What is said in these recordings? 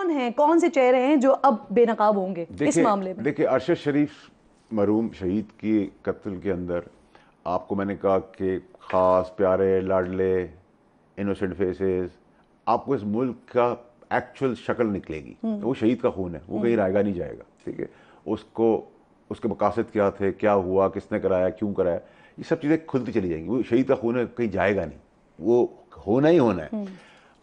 कौन है कौन से चेहरे हैं जो अब बेनकाब होंगे इस मामले में देखिए अरशद शरीफ मरूम शहीद की कत्ल के अंदर आपको मैंने कहा कि ख़ास प्यारे लाडले इनोसेंट फेसेस आपको इस मुल्क का एक्चुअल शक्ल निकलेगी हम्म। तो वो शहीद का खून है वो कहीं हम्म। रायगा नहीं जाएगा ठीक है उसको उसके मकासद क्या थे क्या हुआ किसने कराया क्यों कराया ये सब चीज़ें खुलती चली जाएंगी वो शहीद का खून है कहीं जाएगा नहीं वो होना ही होना है हम्म।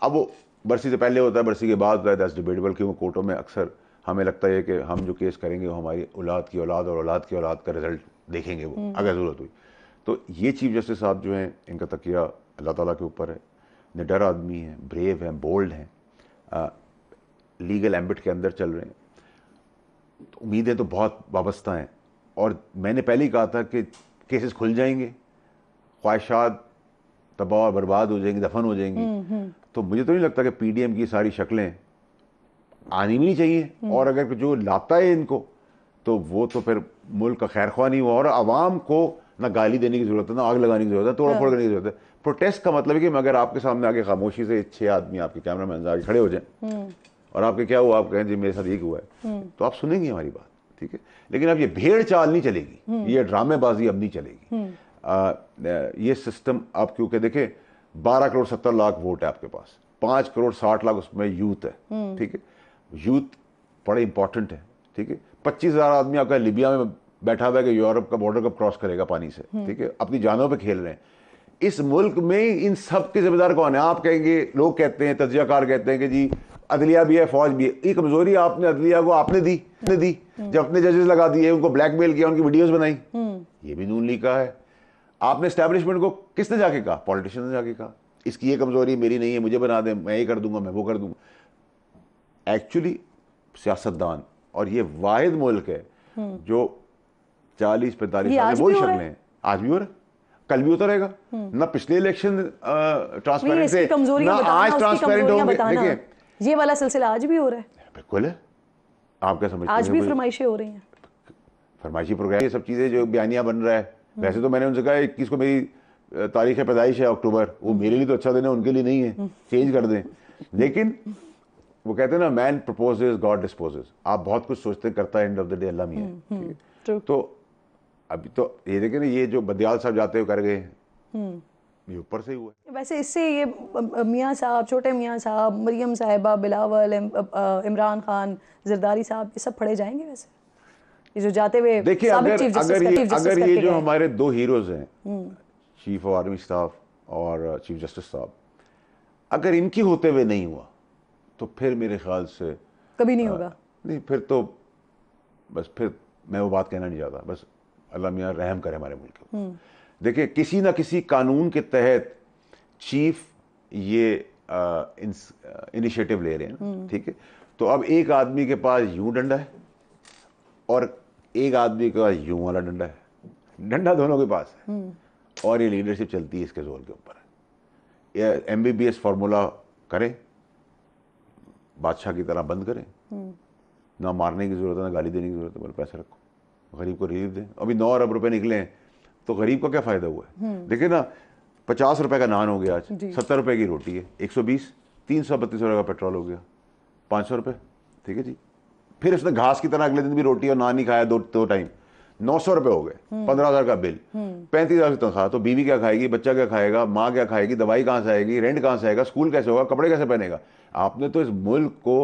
अब वो बरसी से पहले होता है बरसी के बाद होता है दैट्स डिबेटेबल क्यों कोर्टों में अक्सर हमें लगता है कि हम जो केस करेंगे वो हमारी औलाद की औलाद और औलाद की औलाद का रिजल्ट देखेंगे वो हम्म। अगर ज़रूरत हुई तो ये चीफ जस्टिस साहब जो हैं इनका तकिया अल्लाह ताला के ऊपर है निडर आदमी हैं ब्रेव हैं बोल्ड हैं लीगल एम्बिट के अंदर चल रहे हैं तो उम्मीदें तो बहुत वाबस्ता हैं और मैंने पहले ही कहा था कि केसेस खुल जाएंगे ख्वाहिशात तबाह और बर्बाद हो जाएंगी दफन हो जाएंगी हम्म, हम्म। तो मुझे तो नहीं लगता कि पीडीएम की सारी शक्लें आनी भी नहीं चाहिए हम्म। और अगर जो लाता है इनको तो वो तो फिर मुल्क का खैर ख्वा नहीं हुआ और आवाम को ना गाली देने की जरूरत है ना आग लगाने की जरूरत है तोड़ हाँ। फोड़ करने की जरूरत है प्रोटेस्ट का मतलब है कि अगर आपके सामने आगे खामोशी से छह आदमी आपके कैमरा मैन आगे खड़े हो जाएं और आपके क्या हुआ आप कहें जी मेरे साथ ये हुआ है तो आप सुनेंगे हमारी बात ठीक है लेकिन अब ये भेड़ चाल नहीं चलेगी ये ड्रामेबाजी अब नहीं चलेगी आ, ये सिस्टम आप क्योंकि देखें बारह करोड़ सत्तर लाख वोट है आपके पास पाँच करोड़ साठ लाख उसमें यूथ है हम्म। ठीक है यूथ बड़े इंपॉर्टेंट है ठीक है पच्चीस हज़ार आदमी आपका लिबिया में बैठा हुआ है कि यूरोप का बॉर्डर कब क्रॉस करेगा पानी से हम्म। ठीक है अपनी जानों पर खेल रहे हैं इस मुल्क में इन सब के जिम्मेदार कौन है आप कहेंगे लोग कहते हैं तजियाकार कहते हैं कि जी अदलिया भी है फौज भी है ये कमजोरी आपने अदलिया को आपने दी ने दी हम्म। जब अपने जजेस लगा दिए उनको ब्लैकमेल किया उनकी वीडियोज बनाई ये भी नून लीग का है आपने स्टैब्लिशमेंट को किसने जाके कहा पॉलिटिशियन ने जाके कहा इसकी ये कमज़ोरी मेरी नहीं है मुझे बना दें मैं ये कर दूंगा मैं वो कर दूंगा एक्चुअली सियासतदान और ये वाहिद मुल्क है हम्म। जो चालीस पैंतालीस साल में वही हैं आज भी हो रहा कल भी होता रहेगा हम्म। ना पिछले इलेक्शन ट्रांसपेरेंट थे ना आज ट्रांसपेरेंट होंगे देखिए ये वाला सिलसिला आज भी हो रहा है बिल्कुल है आप क्या समझते आज भी फरमाइशें हो रही हैं फरमाइशी प्रोग्राम ये सब चीज़ें जो बयानिया बन रहा है वैसे तो मैंने उनसे कहा इक्कीस को मेरी तारीख है पैदाइश है अक्टूबर वो मेरे लिए तो अच्छा दिन है उनके लिए नहीं है चेंज कर दें लेकिन वो कहते हैं ना मैन प्रपोज गॉड डिस्पोजेज आप बहुत कुछ सोचते करता है end of the day Allah ही हम्म, हम्म, है तो अभी तो ये देखें ना ये जो बदयाल साहब जाते हुए कर गए हम्म। ये ऊपर से ही हुआ वैसे इससे ये मियाँ साहब छोटे मियाँ साहब मरियम साहिबा बिलावल इमरान खान जरदारी साहब ये सब पढ़े जाएंगे वैसे ये जो जाते हुए देखिए अगर अगर ये अगर ये जो हमारे दो हीरोज हैं चीफ ऑफ आर्मी स्टाफ और चीफ uh, जस्टिस साहब अगर इनकी होते हुए नहीं हुआ तो फिर मेरे ख्याल से कभी नहीं uh, होगा नहीं फिर तो बस फिर मैं वो बात कहना नहीं चाहता बस अल्लाह मियाँ रहम करे हमारे मुल्क हम्म। देखिए किसी ना किसी कानून के तहत चीफ ये इनिशिएटिव uh, ले रहे हैं हम्म। ठीक है तो अब एक आदमी के पास यूं डंडा है और एक आदमी के पास यूं वाला डंडा है डंडा दोनों के पास है हम्म। और ये लीडरशिप चलती है इसके जोर के ऊपर ये M B B S formula करें बादशाह की तरह बंद करें हम्म। ना मारने की ज़रूरत है ना गाली देने की ज़रूरत है बोले पैसे रखो गरीब को रिलीफ दें अभी नौ अरब रुपए निकले हैं तो गरीब का क्या फ़ायदा हुआ है हम्म। देखिए ना पचास रुपए का नान हो गया आज सत्तर रुपए की रोटी है एक सौ बीस तीन सौ बत्तीस रुपये का पेट्रोल हो गया पाँच सौ रुपये ठीक है जी फिर उसने घास की तरह अगले दिन भी रोटी और नान ही खाया दो दो टाइम नौ सौ रुपए हो गए हम्म। पंद्रह हजार का बिल हम्म। पैंतीस हजार की तनख्वाह तो बीवी क्या खाएगी बच्चा क्या खाएगा माँ क्या खाएगी दवाई कहाँ से आएगी रेंट कहाँ से आएगा स्कूल कैसे होगा कपड़े कैसे पहनेगा आपने तो इस मुल्क को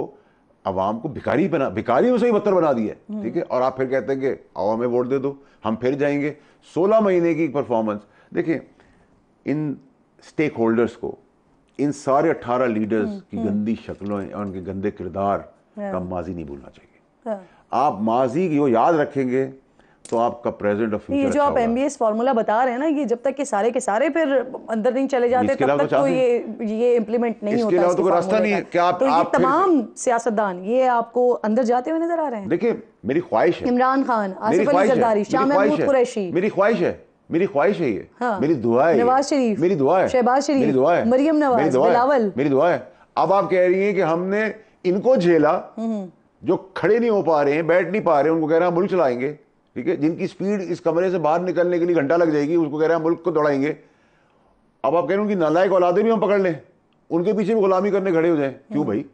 आवाम को भिखारी बना भिखारी में से ही बत्तर बना दिया हम्म। ठीक है और आप फिर कहते हैं कि आओ हमें वोट दे दो हम फिर जाएंगे सोलह महीने की परफॉर्मेंस देखिए इन स्टेक होल्डर्स को इन सारे अट्ठारह लीडर्स की गंदी शक्लों और उनके गंदे किरदार हाँ। कब माजी नहीं भूलना चाहिए हाँ। आप माजी की वो याद रखेंगे तो आपका प्रेजेंट और फ्यूचर ये जो अच्छा आप एम बी एस फार्मूला बता रहे हैं ना ये जब तक के सारे के सारे फिर अंदर नहीं चले जाते तब तो तक तो ये ये इम्प्लीमेंट नहीं होता इसके तो रास्ता नहीं है कि आप तो आप तमाम सियासतदान ये आपको अंदर जाते हुए नजर आ रहे हैं देखिए मेरी ख्वाहिश है इमरान खान आसिफ अली जरदारी शाह महमूद कुरैशी मेरी ख्वाहिश है मेरी ख्वाहिश है ये हाँ। मेरी दुआ है नवाज शरीफ मेरी दुआ है शहबाज शरीफ मेरी दुआ है मरियम नवाज बिलावल मेरी दुआ है अब आप कह रही हैं कि हमने इनको झेला हम्म, हम्म। जो खड़े नहीं हो पा रहे हैं बैठ नहीं पा रहे हैं उनको कह रहे हैं मुल्क चलाएंगे ठीक है जिनकी स्पीड इस कमरे से बाहर निकलने के लिए घंटा लग जाएगी उसको कह रहे हैं मुल्क को दौड़ाएंगे अब आप कह रहे हैं उनकी नालायक औलादे भी हम पकड़ लें उनके पीछे भी गुलामी करने खड़े हो जाए हम्म, क्यों भाई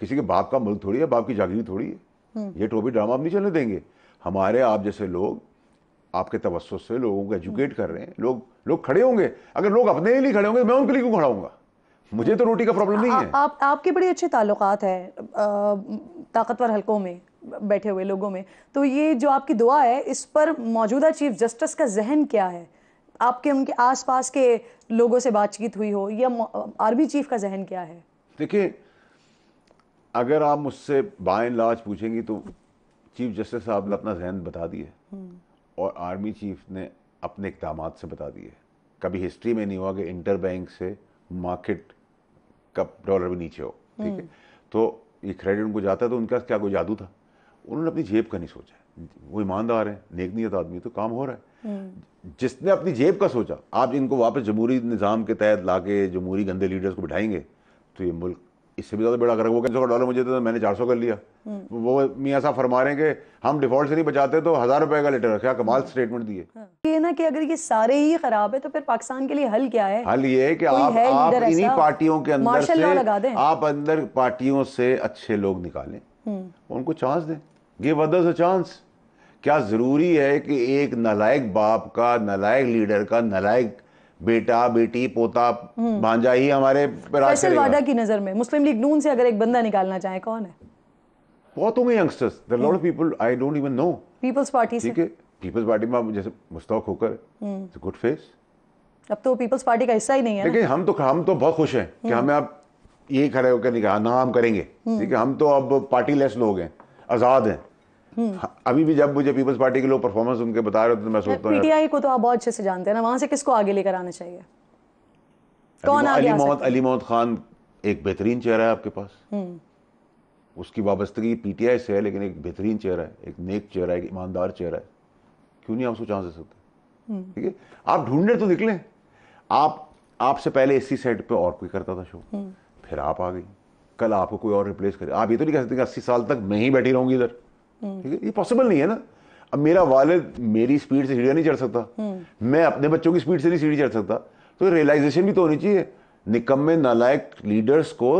किसी के बाप का मुल्क थोड़ी है बाप की जागीर थोड़ी है ये टोपी ड्रामा आप नहीं चलने देंगे हमारे आप जैसे लोग आपके तवस्त से लोगों को एजुकेट कर रहे हैं लोग लोग खड़े होंगे अगर लोग अपने लिए खड़े होंगे तो मैं उनके लिए क्यों खड़ा होऊंगा मुझे तो रोटी का प्रॉब्लम नहीं है आप आपके बड़े अच्छे ताल्लुक हैं ताकतवर हलकों में बैठे हुए लोगों में तो ये जो आपकी दुआ है इस पर मौजूदा चीफ जस्टिस का जहन क्या है आपके उनके आसपास के लोगों से बातचीत हुई हो या आर्मी चीफ का जहन क्या है देखिए अगर आप मुझसे बाय लाज पूछेंगी तो चीफ जस्टिस साहब ने अपना जहन बता दिए हम्म। और आर्मी चीफ ने अपने इकदाम से बता दिए कभी हिस्ट्री में नहीं हुआ कि इंटर बैंक से मार्केट का डॉलर भी नीचे हो ठीक है हम्म। तो ये क्रेडिट उनको जाता है तो उनका क्या कोई जादू था उन्होंने अपनी जेब का नहीं सोचा वो ईमानदार है नेक नीयत आदमी तो काम हो रहा है हम्म। जिसने अपनी जेब का सोचा आप इनको वापस जमहूरी निज़ाम के तहत ला के जमहूरी गंदे लीडर्स को बिठाएंगे तो ये मुल्क इससे भी ज़्यादा बेड़ा अगर वो कहते सौ डॉलर मुझे तो मैंने चार सौ कर लिया हम्म। वो मियाँ साहब फरमा रहे हैं कि हम डिफॉल्ट से नहीं बचाते तो हज़ार रुपए का लेटर क्या कमाल स्टेटमेंट दिए हाँ। ये ना कि अगर ये सारे ही खराब है तो फिर पाकिस्तान के लिए हल क्या है हल ये है कि आप, है आप इन्हीं पार्टियों के अंदर से आप अंदर पार्टियों से अच्छे लोग निकालें हम्म। उनको चांस दें गिव अदर्स अ चांस क्या ज़रूरी है कि एक नलायक बाप का नलायक लीडर का नलायक बेटा बेटी पोता हम्म। भांजा ही हमारे वादा की नजर में मुस्लिम लीग नून से अगर एक बंदा निकालना चाहे कौन है बहुत होंगे youngsters the lot of people I don't even know peoples party ठीक है पीपल्स पार्टी में जैसे मुश्ताक होकर गुड हम्म। फेस अब तो पीपल्स पार्टी का हिस्सा ही नहीं है लेकिन हम तो हम तो बहुत खुश हैं कि हम्म। हमें आप ये खड़े होकर निकाल ना हम करेंगे ठीक है हम तो अब पार्टी लेस लोग हैं आज़ाद हैं हम्म। हाँ, अभी भी जब मुझे पीपल्स पार्टी के लोग परफॉर्मेंस उनके बता रहे हो तो मैं सोचता हूँ पीटीआई को तो आप बहुत अच्छे से जानते हैं ना वहां से किसको आगे लेकर आना चाहिए कौन अली मोहम्मद अली मोहम्मद खान एक बेहतरीन चेहरा है आपके पास हम्म। उसकी वाबस्तगी पीटीआई से है लेकिन एक बेहतरीन चेहरा है एक नेक चेहरा है एक ईमानदार चेहरा है क्यों नहीं आप उसको चांस दे सकते हम्म। ठीक है आप ढूंढने तो निकले आप आपसे पहले इसी सेट पे और कोई करता था शो फिर आप आ गई कल आपको कोई और रिप्लेस करे आप ये तो नहीं कह सकते अस्सी साल तक मैं ही बैठी रहूंगी इधर हम्म। ठीक है ये पॉसिबल नहीं है ना अब मेरा वालिद मेरी स्पीड से सीढ़ियाँ नहीं चढ़ सकता हम्म। मैं अपने बच्चों की स्पीड से नहीं सीढ़ी चढ़ सकता तो रियलाइजेशन भी तो होनी चाहिए निकम्मे नालायक लीडर्स को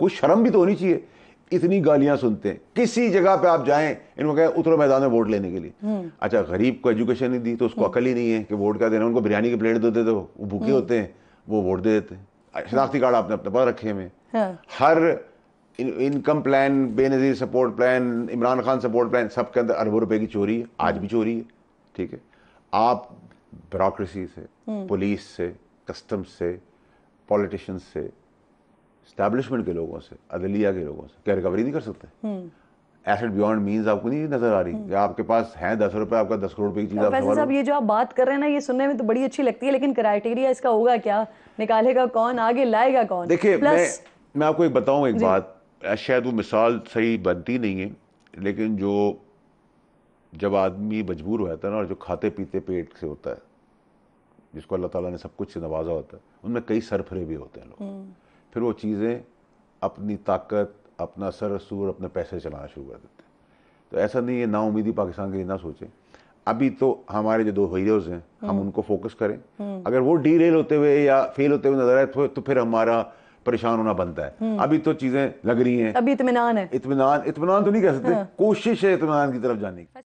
कुछ शर्म भी तो होनी चाहिए इतनी गालियां सुनते हैं किसी जगह पे आप जाएं इनको कहें उतरो मैदान में वोट लेने के लिए हम्म। अच्छा गरीब को एजुकेशन नहीं दी तो उसको अकल ही नहीं है कि वोट क्या देना उनको बिरयानी की प्लेट दे देते तो वो भूखे होते हैं वो वोट दे देते हैं शनाख्ती कार्ड आपने अपने पास रखे हुए हाँ। हर income plan Benazir support plan Imran Khan support plan सब के अंदर अरबों रुपए की चोरी है आज भी चोरी है ठीक है आप ब्यूरोसी से पुलिस हम्म। से कस्टम्स से पॉलिटिशियंस से स्टैब्लिशमेंट के लोगों से अदलिया के लोगों से क्या रिकवरी नहीं कर सकते एसेट बियॉन्ड मींस आपको नहीं नजर आ रही कि हम्म। आपके पास है दस रुपए आपका दस करोड़ रुपए की चीज आप साहब ये जो आप बात कर रहे हैं ना ये सुनने में तो बड़ी अच्छी लगती है लेकिन क्राइटेरिया इसका होगा क्या निकालेगा कौन आगे लाएगा कौन देखिए मैं मैं आपको एक बताऊं एक बात शायद वो मिसाल सही बनती नहीं है लेकिन जो जब आदमी मजबूर हो जाता है ना और जो खाते पीते पेट से होता है जिसको अल्लाह ताला ने सब कुछ से नवाजा होता है उनमें कई सरफरे भी होते हैं लोग हम्म। फिर वो चीज़ें अपनी ताकत अपना सर सूर अपने पैसे चलाना शुरू कर देते हैं तो ऐसा नहीं है ना उम्मीदी पाकिस्तान के लिए ना सोचें अभी तो हमारे जो दो हीरोज हैं हम हम्म। उनको फोकस करें हम्म। अगर वो डी होते हुए या फेल होते हुए नजर आए तो फिर हमारा परेशान होना बनता है हम्म। अभी तो चीजें लग रही हैं अभी इतमान है इतमान इतमान तो नहीं कह सकते हाँ। कोशिश है इतमान की तरफ जाने की